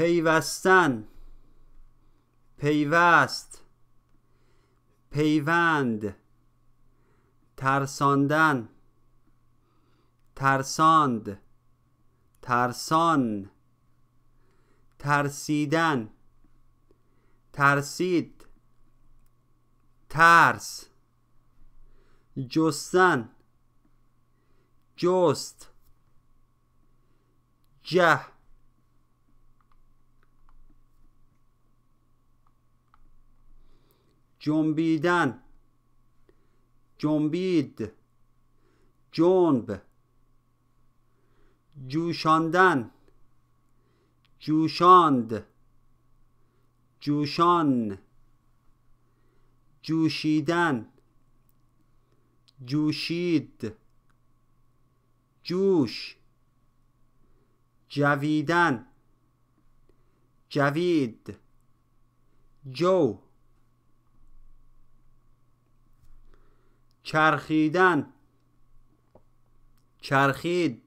پیوستن پیوست پیوند ترساندن ترساند ترسان ترسیدن ترسید ترس جستن جست جه جنبیدن جنبید جنب جوشاندن جوشاند جوشان جوشیدن جوشید جوش جویدن جوید جو چرخیدن چرخید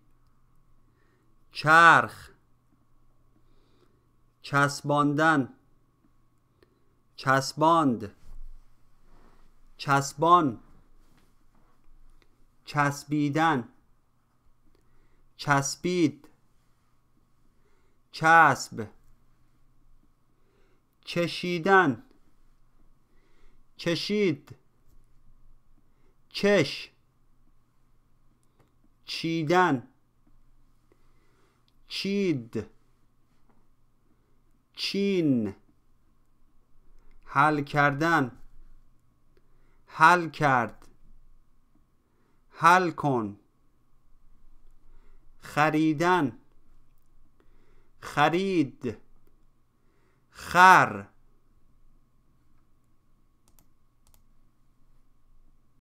چرخ چسباندن چسباند چسبان چسبیدن چسبید چسب چشیدن چشید چش چیدن چید چین حل کردن حل کرد حل کن خریدن خرید خر